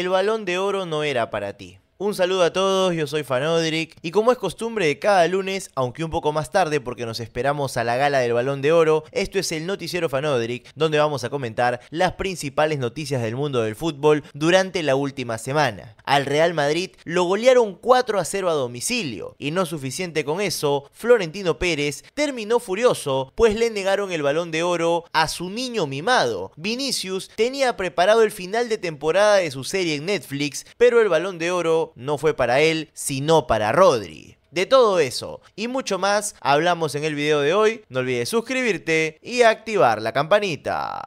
el balón de oro no era para ti. Un saludo a todos, yo soy Fanodric y como es costumbre de cada lunes, aunque un poco más tarde porque nos esperamos a la gala del Balón de Oro, esto es el noticiero Fanodric donde vamos a comentar las principales noticias del mundo del fútbol durante la última semana. Al Real Madrid lo golearon 4 a 0 a domicilio y no suficiente con eso, Florentino Pérez terminó furioso pues le negaron el Balón de Oro a su niño mimado. Vinicius tenía preparado el final de temporada de su serie en Netflix, pero el Balón de Oro no fue para él, sino para Rodri. De todo eso y mucho más hablamos en el video de hoy. No olvides suscribirte y activar la campanita.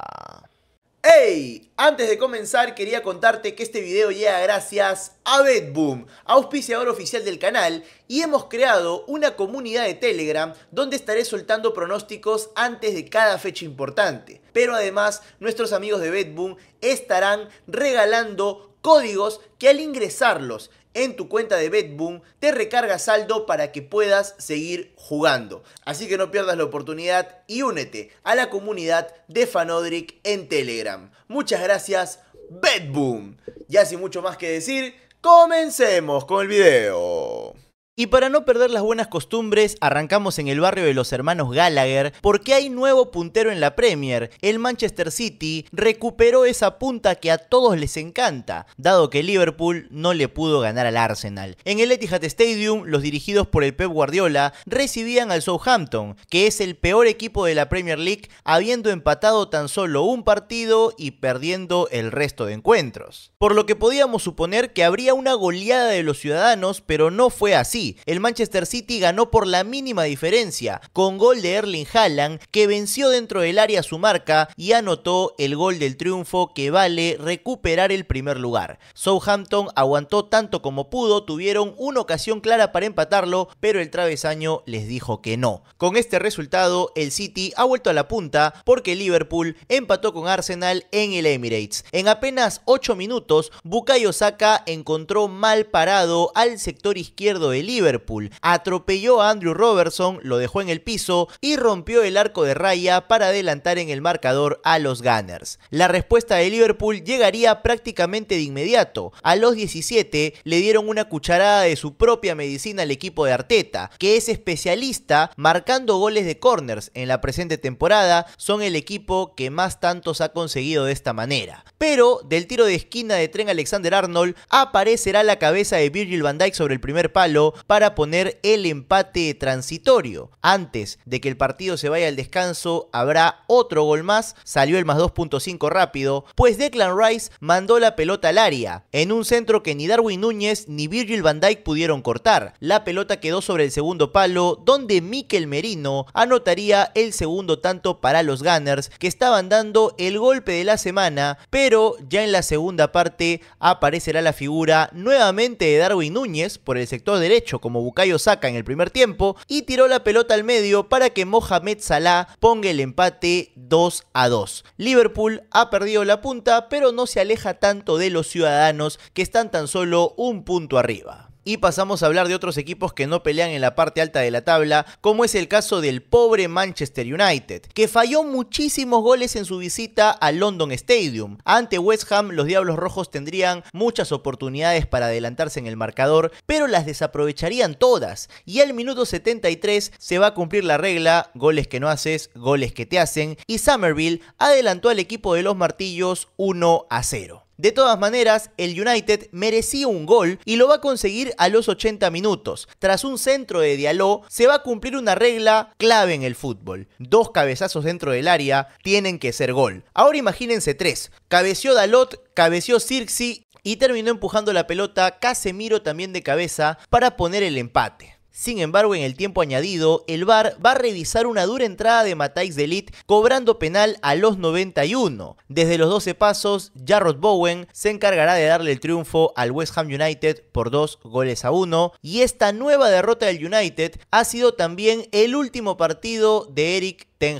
¡Hey! Antes de comenzar quería contarte que este video llega gracias a BetBoom, auspiciador oficial del canal, y hemos creado una comunidad de Telegram donde estaré soltando pronósticos antes de cada fecha importante. Pero además, nuestros amigos de BetBoom estarán regalando códigos que al ingresarlos en tu cuenta de BetBoom te recarga saldo para que puedas seguir jugando. Así que no pierdas la oportunidad y únete a la comunidad de Fanodric en Telegram. Muchas gracias, BetBoom. Ya sin mucho más que decir, comencemos con el video. Y para no perder las buenas costumbres, arrancamos en el barrio de los hermanos Gallagher porque hay nuevo puntero en la Premier. El Manchester City recuperó esa punta que a todos les encanta, dado que Liverpool no le pudo ganar al Arsenal. En el Etihad Stadium, los dirigidos por el Pep Guardiola recibían al Southampton, que es el peor equipo de la Premier League, habiendo empatado tan solo un partido y perdiendo el resto de encuentros. Por lo que podíamos suponer que habría una goleada de los ciudadanos, pero no fue así el Manchester City ganó por la mínima diferencia, con gol de Erling Haaland, que venció dentro del área su marca y anotó el gol del triunfo que vale recuperar el primer lugar. Southampton aguantó tanto como pudo, tuvieron una ocasión clara para empatarlo, pero el travesaño les dijo que no. Con este resultado, el City ha vuelto a la punta porque Liverpool empató con Arsenal en el Emirates. En apenas 8 minutos, Bukayo Saka encontró mal parado al sector izquierdo del Liverpool Liverpool. Atropelló a Andrew Robertson, lo dejó en el piso y rompió el arco de raya para adelantar en el marcador a los Gunners. La respuesta de Liverpool llegaría prácticamente de inmediato. A los 17 le dieron una cucharada de su propia medicina al equipo de Arteta, que es especialista marcando goles de corners en la presente temporada, son el equipo que más tantos ha conseguido de esta manera. Pero del tiro de esquina de tren Alexander Arnold aparecerá la cabeza de Virgil van Dijk sobre el primer palo, para poner el empate transitorio. Antes de que el partido se vaya al descanso, habrá otro gol más. Salió el más 2.5 rápido, pues Declan Rice mandó la pelota al área, en un centro que ni Darwin Núñez ni Virgil van Dijk pudieron cortar. La pelota quedó sobre el segundo palo, donde Mikel Merino anotaría el segundo tanto para los Gunners, que estaban dando el golpe de la semana, pero ya en la segunda parte aparecerá la figura nuevamente de Darwin Núñez por el sector derecho como Bukayo Saka en el primer tiempo y tiró la pelota al medio para que Mohamed Salah ponga el empate 2 a 2. Liverpool ha perdido la punta pero no se aleja tanto de los ciudadanos que están tan solo un punto arriba y pasamos a hablar de otros equipos que no pelean en la parte alta de la tabla, como es el caso del pobre Manchester United, que falló muchísimos goles en su visita al London Stadium. Ante West Ham, los Diablos Rojos tendrían muchas oportunidades para adelantarse en el marcador, pero las desaprovecharían todas. Y al minuto 73 se va a cumplir la regla, goles que no haces, goles que te hacen, y Somerville adelantó al equipo de los Martillos 1 a 0. De todas maneras, el United merecía un gol y lo va a conseguir a los 80 minutos. Tras un centro de Diallo, se va a cumplir una regla clave en el fútbol. Dos cabezazos dentro del área tienen que ser gol. Ahora imagínense tres. Cabeció Dalot, cabeció Cirxi y terminó empujando la pelota Casemiro también de cabeza para poner el empate. Sin embargo, en el tiempo añadido, el VAR va a revisar una dura entrada de De Elite cobrando penal a los 91. Desde los 12 pasos, Jarrod Bowen se encargará de darle el triunfo al West Ham United por dos goles a uno. y esta nueva derrota del United ha sido también el último partido de Eric Ten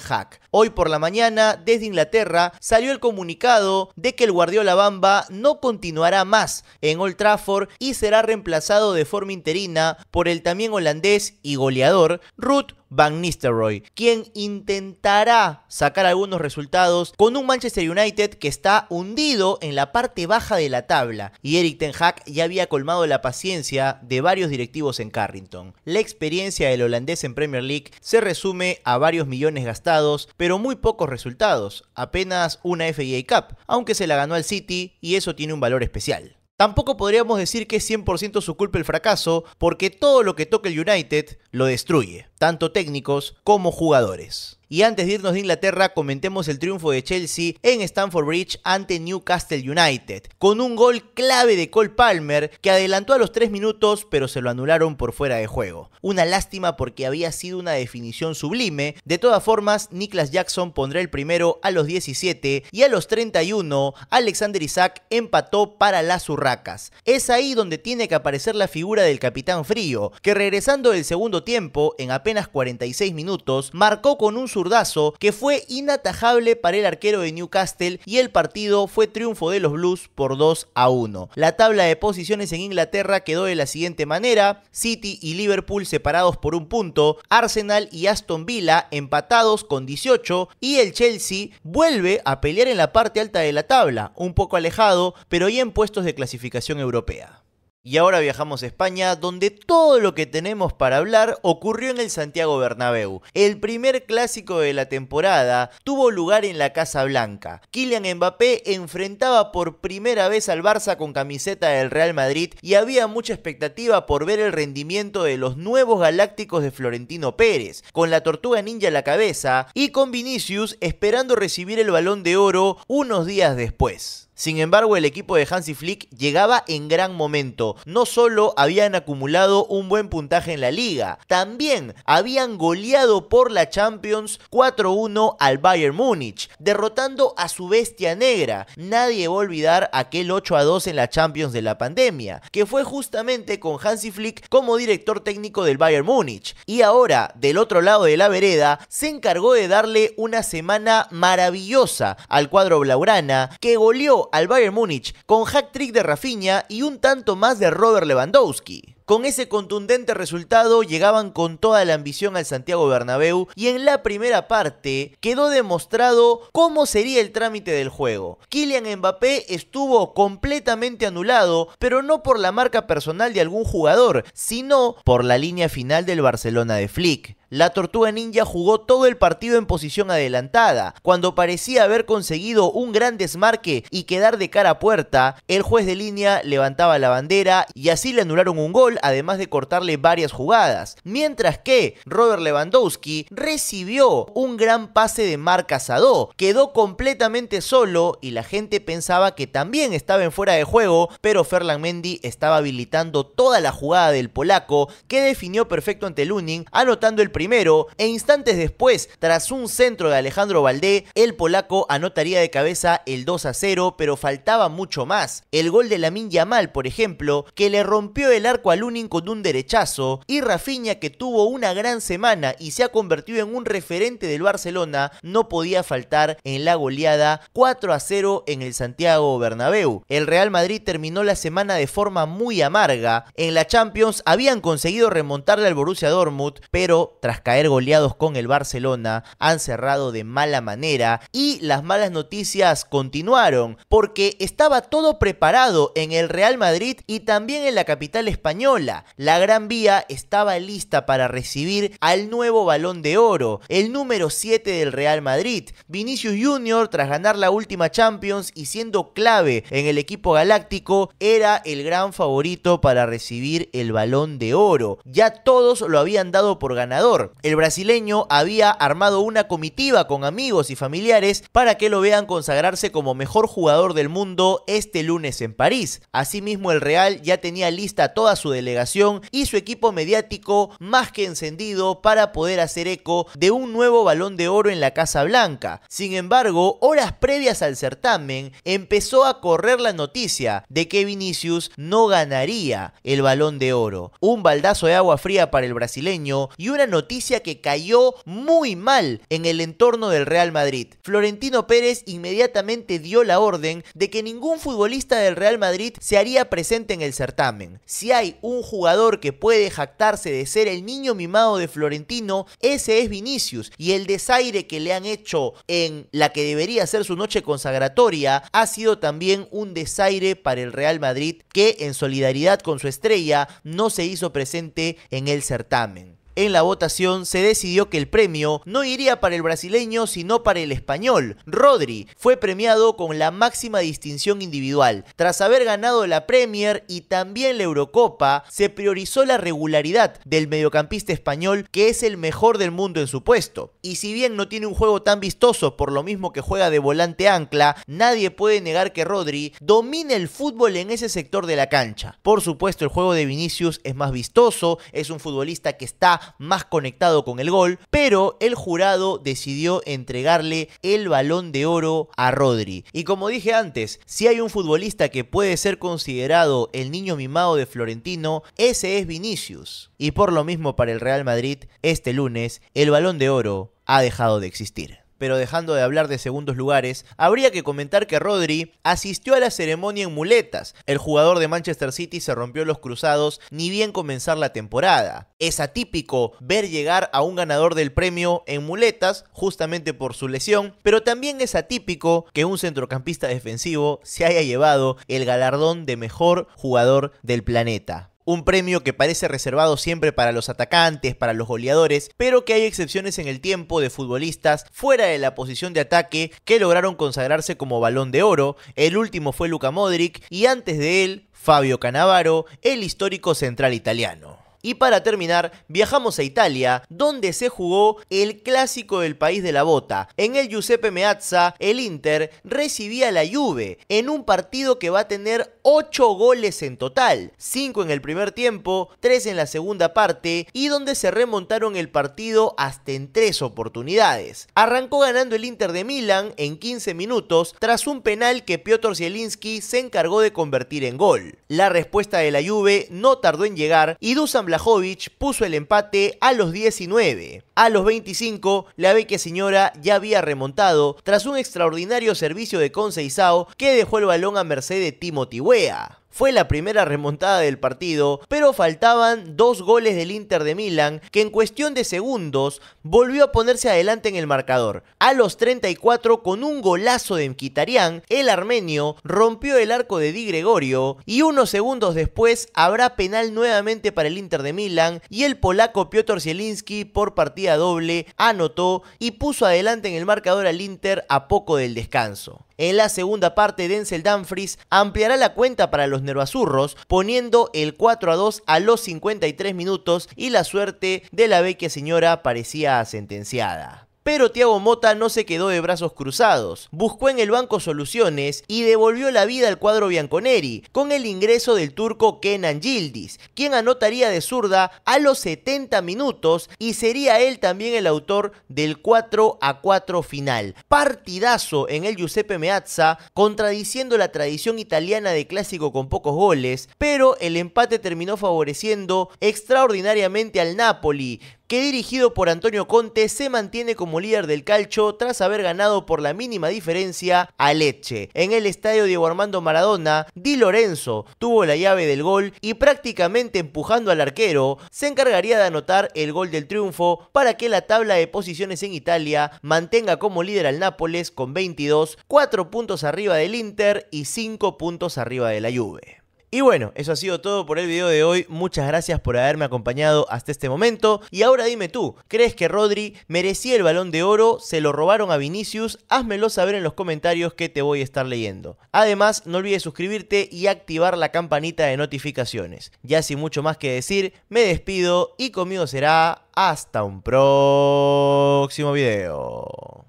Hoy por la mañana, desde Inglaterra, salió el comunicado de que el Guardiola Bamba no continuará más en Old Trafford y será reemplazado de forma interina por el también holandés y goleador Ruth Van Nistelrooy, quien intentará sacar algunos resultados con un Manchester United que está hundido en la parte baja de la tabla y Eric Ten Hag ya había colmado la paciencia de varios directivos en Carrington. La experiencia del holandés en Premier League se resume a varios millones gastados, pero muy pocos resultados, apenas una FA Cup, aunque se la ganó al City y eso tiene un valor especial. Tampoco podríamos decir que es 100% su culpa el fracaso, porque todo lo que toca el United lo destruye, tanto técnicos como jugadores. Y antes de irnos de Inglaterra, comentemos el triunfo de Chelsea en Stamford Bridge ante Newcastle United, con un gol clave de Cole Palmer que adelantó a los 3 minutos, pero se lo anularon por fuera de juego. Una lástima porque había sido una definición sublime. De todas formas, Niklas Jackson pondrá el primero a los 17 y a los 31, Alexander Isaac empató para las urracas. Es ahí donde tiene que aparecer la figura del capitán frío, que regresando del segundo tiempo, en apenas 46 minutos, marcó con un zurdazo que fue inatajable para el arquero de Newcastle y el partido fue triunfo de los Blues por 2 a 1. La tabla de posiciones en Inglaterra quedó de la siguiente manera, City y Liverpool separados por un punto, Arsenal y Aston Villa empatados con 18 y el Chelsea vuelve a pelear en la parte alta de la tabla, un poco alejado, pero ya en puestos de clasificación europea. Y ahora viajamos a España, donde todo lo que tenemos para hablar ocurrió en el Santiago Bernabéu. El primer clásico de la temporada tuvo lugar en la Casa Blanca. Kylian Mbappé enfrentaba por primera vez al Barça con camiseta del Real Madrid y había mucha expectativa por ver el rendimiento de los nuevos galácticos de Florentino Pérez, con la Tortuga Ninja a la cabeza y con Vinicius esperando recibir el Balón de Oro unos días después. Sin embargo, el equipo de Hansi Flick llegaba en gran momento. No solo habían acumulado un buen puntaje en la liga, también habían goleado por la Champions 4-1 al Bayern Múnich, derrotando a su bestia negra. Nadie va a olvidar aquel 8-2 en la Champions de la pandemia, que fue justamente con Hansi Flick como director técnico del Bayern Múnich. Y ahora, del otro lado de la vereda, se encargó de darle una semana maravillosa al cuadro Blaurana, que goleó al Bayern Múnich con hack trick de Rafinha y un tanto más de Robert Lewandowski. Con ese contundente resultado llegaban con toda la ambición al Santiago Bernabéu y en la primera parte quedó demostrado cómo sería el trámite del juego. Kylian Mbappé estuvo completamente anulado, pero no por la marca personal de algún jugador, sino por la línea final del Barcelona de Flick. La Tortuga Ninja jugó todo el partido en posición adelantada. Cuando parecía haber conseguido un gran desmarque y quedar de cara a puerta, el juez de línea levantaba la bandera y así le anularon un gol además de cortarle varias jugadas. Mientras que Robert Lewandowski recibió un gran pase de Marc Casado, quedó completamente solo y la gente pensaba que también estaba en fuera de juego, pero Ferland Mendy estaba habilitando toda la jugada del polaco que definió perfecto ante Lunin, anotando el primero e instantes después, tras un centro de Alejandro Valdé, el polaco anotaría de cabeza el 2 a 0, pero faltaba mucho más. El gol de Lamin Yamal, por ejemplo, que le rompió el arco a Lunin con un derechazo y Rafinha que tuvo una gran semana y se ha convertido en un referente del Barcelona no podía faltar en la goleada 4 a 0 en el Santiago Bernabéu. El Real Madrid terminó la semana de forma muy amarga. En la Champions habían conseguido remontarle al Borussia Dortmund, pero tras caer goleados con el Barcelona han cerrado de mala manera y las malas noticias continuaron porque estaba todo preparado en el Real Madrid y también en la capital española la Gran Vía estaba lista para recibir al nuevo balón de oro, el número 7 del Real Madrid. Vinicius Junior, tras ganar la última Champions y siendo clave en el equipo galáctico, era el gran favorito para recibir el balón de oro. Ya todos lo habían dado por ganador. El brasileño había armado una comitiva con amigos y familiares para que lo vean consagrarse como mejor jugador del mundo este lunes en París. Asimismo, el Real ya tenía lista toda su delegación delegación y su equipo mediático más que encendido para poder hacer eco de un nuevo balón de oro en la Casa Blanca. Sin embargo, horas previas al certamen, empezó a correr la noticia de que Vinicius no ganaría el balón de oro. Un baldazo de agua fría para el brasileño y una noticia que cayó muy mal en el entorno del Real Madrid. Florentino Pérez inmediatamente dio la orden de que ningún futbolista del Real Madrid se haría presente en el certamen. Si hay un un jugador que puede jactarse de ser el niño mimado de Florentino, ese es Vinicius. Y el desaire que le han hecho en la que debería ser su noche consagratoria ha sido también un desaire para el Real Madrid que en solidaridad con su estrella no se hizo presente en el certamen en la votación se decidió que el premio no iría para el brasileño sino para el español. Rodri fue premiado con la máxima distinción individual. Tras haber ganado la Premier y también la Eurocopa, se priorizó la regularidad del mediocampista español que es el mejor del mundo en su puesto. Y si bien no tiene un juego tan vistoso por lo mismo que juega de volante ancla, nadie puede negar que Rodri domina el fútbol en ese sector de la cancha. Por supuesto, el juego de Vinicius es más vistoso, es un futbolista que está más conectado con el gol, pero el jurado decidió entregarle el balón de oro a Rodri. Y como dije antes, si hay un futbolista que puede ser considerado el niño mimado de Florentino, ese es Vinicius. Y por lo mismo para el Real Madrid, este lunes el balón de oro ha dejado de existir pero dejando de hablar de segundos lugares, habría que comentar que Rodri asistió a la ceremonia en muletas. El jugador de Manchester City se rompió los cruzados ni bien comenzar la temporada. Es atípico ver llegar a un ganador del premio en muletas justamente por su lesión, pero también es atípico que un centrocampista defensivo se haya llevado el galardón de mejor jugador del planeta. Un premio que parece reservado siempre para los atacantes, para los goleadores, pero que hay excepciones en el tiempo de futbolistas fuera de la posición de ataque que lograron consagrarse como balón de oro. El último fue Luca Modric y antes de él, Fabio Canavaro, el histórico central italiano. Y para terminar, viajamos a Italia, donde se jugó el clásico del país de la bota. En el Giuseppe Meazza, el Inter recibía la Juve en un partido que va a tener 8 goles en total, 5 en el primer tiempo, 3 en la segunda parte y donde se remontaron el partido hasta en 3 oportunidades. Arrancó ganando el Inter de Milán en 15 minutos tras un penal que Piotr Zielinski se encargó de convertir en gol. La respuesta de la Juve no tardó en llegar y Dusan Jovic puso el empate a los 19. A los 25, la que Señora ya había remontado tras un extraordinario servicio de Conceizao que dejó el balón a merced de Timothy Wea. Fue la primera remontada del partido, pero faltaban dos goles del Inter de Milán, que en cuestión de segundos volvió a ponerse adelante en el marcador. A los 34, con un golazo de Mkhitaryan, el armenio rompió el arco de Di Gregorio y unos segundos después habrá penal nuevamente para el Inter de Milán y el polaco Piotr Zielinski por partida doble anotó y puso adelante en el marcador al Inter a poco del descanso. En la segunda parte, Denzel Dumfries ampliará la cuenta para los nervazurros, poniendo el 4 a 2 a los 53 minutos y la suerte de la vecchia señora parecía sentenciada. Pero Thiago Mota no se quedó de brazos cruzados, buscó en el banco soluciones y devolvió la vida al cuadro bianconeri con el ingreso del turco Kenan Gildis, quien anotaría de zurda a los 70 minutos y sería él también el autor del 4 a 4 final. Partidazo en el Giuseppe Meazza, contradiciendo la tradición italiana de clásico con pocos goles, pero el empate terminó favoreciendo extraordinariamente al Napoli, que dirigido por Antonio Conte se mantiene como líder del calcho tras haber ganado por la mínima diferencia a Leche. En el estadio Diego Armando Maradona, Di Lorenzo tuvo la llave del gol y prácticamente empujando al arquero, se encargaría de anotar el gol del triunfo para que la tabla de posiciones en Italia mantenga como líder al Nápoles con 22, 4 puntos arriba del Inter y 5 puntos arriba de la Juve. Y bueno, eso ha sido todo por el video de hoy. Muchas gracias por haberme acompañado hasta este momento. Y ahora dime tú, ¿crees que Rodri merecía el balón de oro? ¿Se lo robaron a Vinicius? Házmelo saber en los comentarios que te voy a estar leyendo. Además, no olvides suscribirte y activar la campanita de notificaciones. Ya sin mucho más que decir, me despido y conmigo será hasta un próximo video.